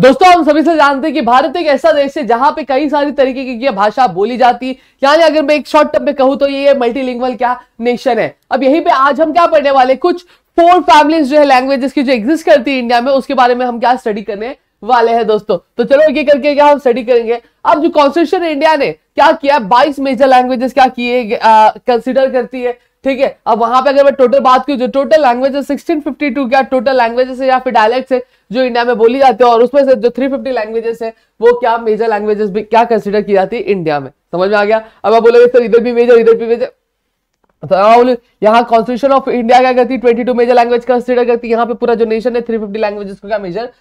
दोस्तों हम सभी से जानते हैं कि भारत एक ऐसा देश है जहां पे कई सारी तरीके की भाषा बोली जाती है यानी अगर मैं एक शॉर्ट टर्म में कहूं तो ये मल्टीलिंगुअल क्या नेशन है अब यहीं पे आज हम क्या पढ़ने वाले कुछ फोर फैमिलीज जो है लैंग्वेजेस की जो एग्जिस्ट करती है इंडिया में उसके बारे में हम क्या स्टडी करने वाले हैं दोस्तों तो चलो ये करके क्या हम स्टडी करेंगे अब जो कॉन्स्टिट्यूशन इंडिया ने क्या किया बाईस मेजर लैंग्वेजेस क्या किए कंसिडर करती है ठीक है अब वहां पे अगर मैं टोटल बात की जो total language sixteen fifty two क्या टोटल लैंग्वेजेस है या फिर डायलेक्ट्स है जो इंडिया में बोली जाती है और उसमें से जो थ्री फिफ्टी लैंग्वेजेस है वो क्या मेजर लैंग्वेजेस भी क्या कंसिडर की जाती है इंडिया में समझ में आ गया अब आप बोलोगे सर इधर भी मेजर इधर भी मेजर तो यहाँ कॉन्स्टिट्यूशन ऑफ इंडिया क्या करती है twenty two major language consider करती है यहाँ पे पूरा जो नेशन है थ्री फिफ्टी लैंग्वेजेस को क्या मेजर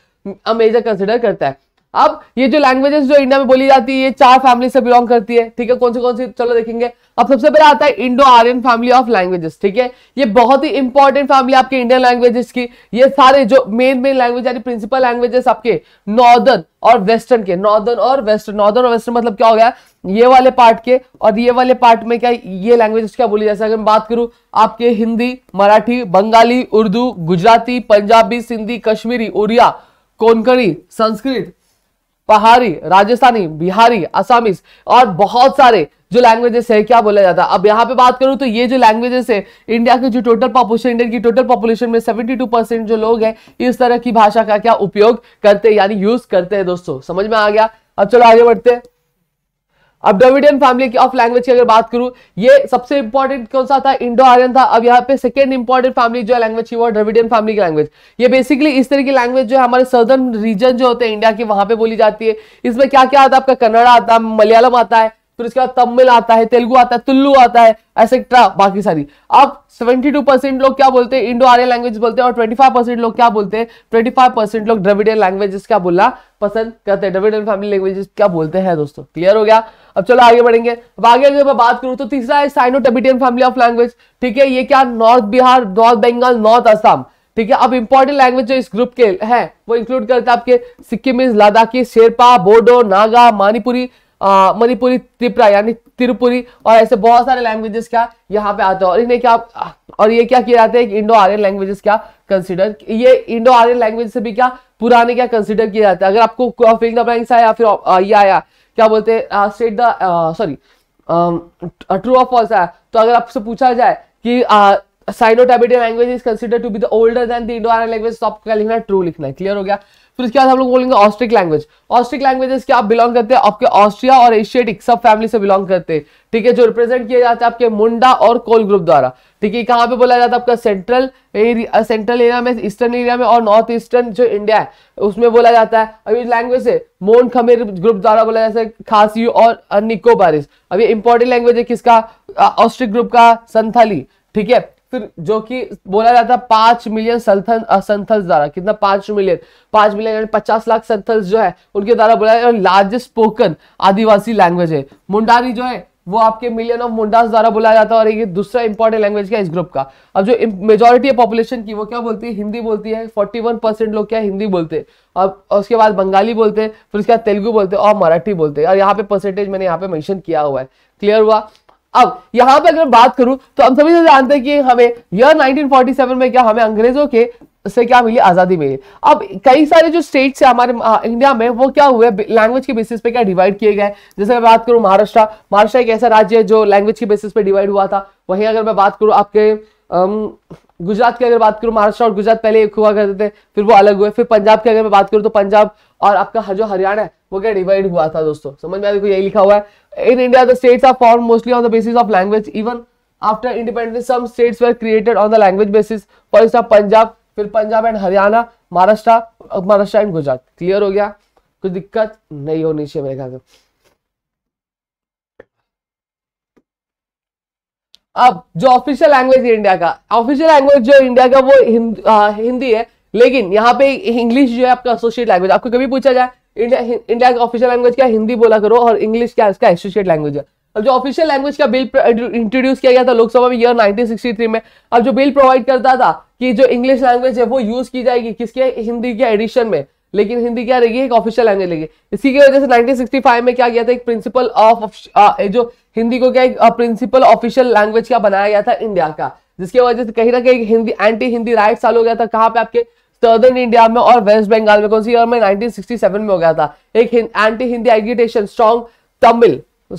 मेजर कंसिडर करता है अब ये जो लैंग्वेजेस जो इंडिया में बोली जाती है ये चार फैमिली से बिलोंग करती है ठीक है कौन से कौन सी चलो देखेंगे अब सबसे पहले आता है Indo Aryan family of languages ठीक है ये बहुत ही इंपॉर्टेंट फैमिली आपके इंडियन लैंग्वेजेस की ये सारे जो मेन मेन लैंग्वेज यानी प्रिंसिपल लैंग्वेजेस आपके नॉर्दर्न और वेस्टर्न के नॉर्दर्न और वेस्टर्न नॉर्दर्न और वेस्टर्न मतलब क्या हो गया ये वाले पार्ट के और ये वाले पार्ट में क्या ये लैंग्वेजेस क्या बोली जैसे अगर मैं बात करूं आपके हिंदी मराठी बंगाली उर्दू गुजराती पंजाबी सिंधी कश्मीरी उड़िया कोंकणी संस्कृत पहाड़ी राजस्थानी बिहारी असामिस और बहुत सारे जो लैंग्वेजेस है क्या बोला जाता है अब यहाँ पे बात करूं तो ये जो लैंग्वेजेस है इंडिया की जो टोटल पॉपुलेशन इंडिया की टोटल पॉपुलेशन में 72 परसेंट जो लोग हैं इस तरह की भाषा का क्या उपयोग करते हैं यानी यूज करते हैं दोस्तों समझ में आ गया अब चलो आगे बढ़ते हैं अब डोविडियन फैमिली ऑफ लैंग्वेज की अगर बात करूं ये सबसे इंपॉर्टेंट कौन सा था इंडो आर्यन था अब यहाँ पे सेकेंड इंपॉर्टेंट फैमिली जो लैंग्वेज की वो द्रविडियन फैमिली की लैंग्वेज ये बेसिकली इस तरह की लैंग्वेज जो है हमारे सदर्न रीजन जो होते हैं इंडिया के वहां पे बोली जाती है इसमें क्या क्या आता है आपका कन्नड़ा आता है मलयालम आता है फिर उसके बाद तमिल आता है तेलुगु आता है तुल्लू आता है एसेट्रा बाकी सारी अब 72 परसेंट लोग क्या बोलते हैं इंडो आर्यन लैंग्वेज बोलते हैं और 25 परसेंट लोग क्या बोलते हैं 25 परसेंट लोग द्रविडियन लैंग्वेजेस क्या बोलना पसंद करते हैं द्रविडियन फैमिली लैंग्वेजेस क्या बोलते हैं दोस्तों क्लियर हो गया अब चलो आगे बढ़ेंगे अब आगे अगर मैं बात करूं तो तीसरा है Sino Tibetan family of language ठीक है ये क्या north Bihar north Bengal north Assam ठीक है अब इंपॉर्टेंट लैंग्वेज जो इस ग्रुप के हैं वो इंक्लूड करते हैं आपके सिक्किमीज लद्दाखी शेरपा बोडो नागा मानीपुरी मणिपुरी त्रिपुरा यानी त्रिपुरी और ऐसे बहुत सारे लैंग्वेजेस क्या यहाँ पे आते हैं और इन्हें क्या और ये क्या किया जाता है इंडो आर्यन लैंग्वेजेस क्या कंसिडर ये इंडो आर्यन लैंग्वेज से भी क्या पुराने क्या कंसिडर किया जाता है अगर आपको फिल्म द फिर ये आया क्या बोलते हैं state the sorry true of false आया तो अगर आपसे पूछा जाए कि Sino language is consider to be the older than the Indo Aryan language तो आपको क्या लिखना है ट्रू लिखना है क्लियर हो गया फिर उसके बाद हम लोग बोलेंगे ऑस्ट्रिक लैंग्वेज ऑस्ट्रिक लैंग्वेजेस क्या आप बिलोंग करते हैं आपके ऑस्ट्रिया और एशियाटिक सब फैमिली से बिलोंग करते हैं ठीक है जो रिप्रेजेंट किया जाता है आपके मुंडा और कोल ग्रुप द्वारा ठीक है कहाँ पे बोला जाता है आपका सेंट्रल एरिया सेंट्रल एरिया में ईस्टर्न एरिया में और नॉर्थ ईस्टर्न जो इंडिया है उसमें बोला जाता है अभी लैंग्वेज है मोन खमेर ग्रुप द्वारा बोला जाता है खासी और निकोबारिस अभी इंपॉर्टेंट लैंग्वेज है किसका ऑस्ट्रिक ग्रुप का संथाली ठीक है फिर जो कि बोला जाता है पांच मिलियन संथन संथल द्वारा कितना पांच मिलियन पांच मिलियन यानी पचास लाख संथल जो है उनके द्वारा बोला जाता है लार्जेस्ट स्पोकन आदिवासी लैंग्वेज है मुंडारी जो है वो आपके मिलियन ऑफ मुंडास द्वारा बोला जाता है और ये दूसरा इंपॉर्टेंट लैंग्वेज क्या इस ग्रुप का अब जो मेजोरिटी है पॉपुलेशन की वो क्या बोलती है हिंदी बोलती है 41 परसेंट लोग क्या हिंदी बोलते हैं और उसके बाद बंगाली बोलते हैं फिर उसके बाद तेलुगु बोलते हैं और मराठी बोलते हैं और यहाँ पे परसेंटेज मैंने यहाँ पे मैंशन किया हुआ है क्लियर हुआ अब यहां पर अगर मैं बात करूं तो हम सभी तो जानते हैं कि हमें यह 1947 में क्या हमें अंग्रेजों के से क्या मिली आजादी मिली अब कई सारे जो स्टेट्स है हमारे इंडिया में वो क्या हुए लैंग्वेज के बेसिस पे क्या डिवाइड किए गए जैसे मैं बात करूं महाराष्ट्र महाराष्ट्र एक ऐसा राज्य है जो लैंग्वेज के बेसिस पे डिवाइड हुआ था वहीं अगर मैं बात करूं आपके गुजरात की अगर बात करूं महाराष्ट्र और गुजरात पहले एक हुआ करते थे फिर वो अलग हुए फिर पंजाब की अगर मैं बात करूँ तो पंजाब और आपका जो हरियाणा है वो क्या डिवाइड हुआ था दोस्तों समझ में आया यही लिखा हुआ है in India the states are form mostly on the basis of language even after independence some states were created on the language basis for example Punjab फिर Punjab and Haryana Maharashtra Maharashtra and Gujarat clear हो गया कुछ दिक्कत नहीं होनी चाहिए मेरे ख्याल से अब जो ऑफिशियल लैंग्वेज है इंडिया का ऑफिशियल लैंग्वेज जो इंडिया का वो हिंद, आ, हिंदी है लेकिन यहाँ पे इंग्लिश जो है आपका एसोसिएट लैंग्वेज आपको कभी पूछा जाए इंडिया इंडिया का ऑफिशियल लैंग्वेज क्या हिंदी बोला करो और इंग्लिश क्या इसका एसोसिएट लैंग्वेज है अब जो ऑफिशियल लैंग्वेज का बिल इंट्रोड्यूस किया गया था लोकसभा में ईयर नाइनटीन में अब जो बिल प्रोवाइड करता था कि जो इंग्लिश लैंग्वेज है वो यूज की जाएगी किसके हिंदी के एडिशन में लेकिन हिंदी क्या रहेगी एक ऑफिशियल लैंग्वेज रहेगी इसी की वजह से 1965 में क्या किया था एक प्रिंसिपल ऑफ जो हिंदी को क्या एक प्रिंसिपल ऑफिशियल लैंग्वेज का बनाया गया था इंडिया का जिसकी वजह से कहीं ना कहीं हिंदी एंटी हिंदी राइट साल हो गया था कहाँ पे आपके सर्दर्न इंडिया में और वेस्ट बंगाल में कौन सी और में 1967 में हो गया था एक anti Hindi agitation strong Tamil वो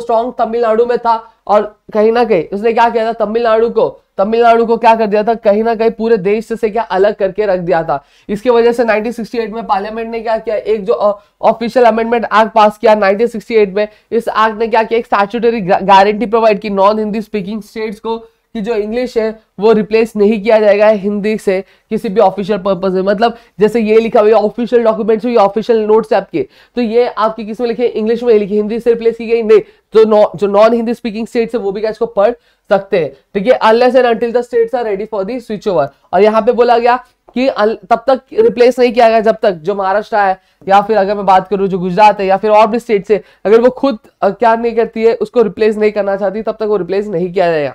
स्ट्रॉन्ग तमिलनाडु में था और कहीं ना कहीं उसने क्या किया था तमिलनाडु को तमिलनाडु को क्या कर दिया था कहीं ना कहीं पूरे देश से क्या अलग करके रख दिया था इसके वजह से 1968 में पार्लियामेंट ने क्या किया एक जो ऑफिशियल अमेंडमेंट एक्ट पास किया 1968 में इस एक्ट ने क्या किया एक स्टैचुटरी गारंटी प्रोवाइड की नॉन हिंदी स्पीकिंग स्टेट्स को कि जो इंग्लिश है वो रिप्लेस नहीं किया जाएगा हिंदी से किसी भी ऑफिशियल पर्पज में मतलब जैसे ये लिखा हुआ ऑफिशियल डॉक्यूमेंट्स हुई ऑफिशियल नोट्स है आपके तो ये आपके किस में लिखे इंग्लिश में लिखे हिंदी से रिप्लेस की गई नहीं तो नौ, जो नॉन हिंदी स्पीकिंग स्टेट है वो भी क्या इसको पढ़ सकते हैं ठीक है unless and until the states are ready for the switch over और यहाँ पे बोला गया कि तब तक रिप्लेस नहीं किया गया जब तक जो महाराष्ट्र है या फिर अगर मैं बात करूँ जो गुजरात है या फिर और भी स्टेट से अगर वो खुद क्या नहीं करती है उसको रिप्लेस नहीं करना चाहती तब तक वो रिप्लेस नहीं किया जाएगा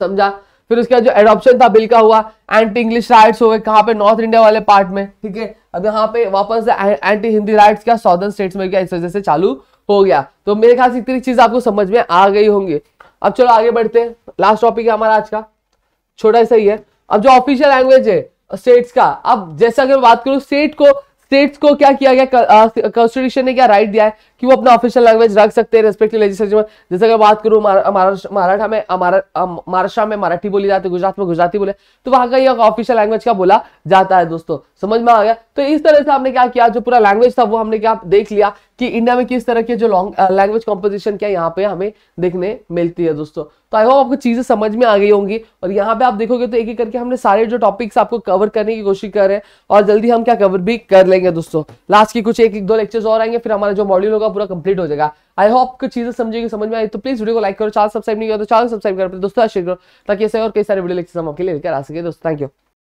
समझा फिर उसके बाद जो एडॉप्शन था बिल का हुआ एंटी इंग्लिश राइट्स हो गए कहाँ पे नॉर्थ इंडिया वाले पार्ट में ठीक है अब यहाँ पे वापस एंटी हिंदी राइट्स क्या साउदर्न स्टेट्स में क्या इस वजह से चालू हो गया तो मेरे ख्याल से इतनी चीज आपको समझ में आ गई होंगी अब चलो आगे बढ़ते हैं लास्ट टॉपिक है हमारा आज का छोटा सा ही है अब जो ऑफिशियल लैंग्वेज है स्टेट्स का अब जैसा अगर बात करूँ स्टेट को स्टेट्स को क्या किया गया कॉन्स्टिट्यूशन ने क्या राइट दिया है कि वो अपना ऑफिशियल लैंग्वेज रख सकते हैं रेस्पेक्टिव लेजिस्लेचर में जैसे अगर बात करूँ महाराष्ट्र में महाराष्ट्र में मराठी बोली जाती है गुजरात में गुजराती बोले तो वहां का यह ऑफिशियल लैंग्वेज क्या बोला जाता है दोस्तों समझ में आ गया तो इस तरह से हमने क्या किया जो पूरा लैंग्वेज था वो हमने क्या देख लिया कि इंडिया में किस तरह के जो लैंग्वेज कॉम्पोजिशन क्या यहाँ पे हमें देखने मिलती है दोस्तों तो आई होप आपको चीज़ें समझ में आ गई होंगी और यहाँ पे आप देखोगे तो एक एक करके हमने सारे जो टॉपिक्स आपको कवर करने की कोशिश कर रहे हैं और जल्दी हम क्या कवर भी कर लेंगे दोस्तों लास्ट की कुछ एक एक दो लेक्चर्स और आएंगे फिर हमारा जो मॉड्यूल होगा पूरा कंप्लीट हो जाएगा आई होप आपको चीज़ें समझेगी समझ में आई तो प्लीज़ वीडियो को लाइक करो चार सब्सक्राइब नहीं करो तो चार सब्सक्राइब करो दोस्तों शेयर करो ताकि ऐसे और कई सारे वीडियो लेक्चर हम आपके लिए लेकर आ सके दोस्तों थैंक यू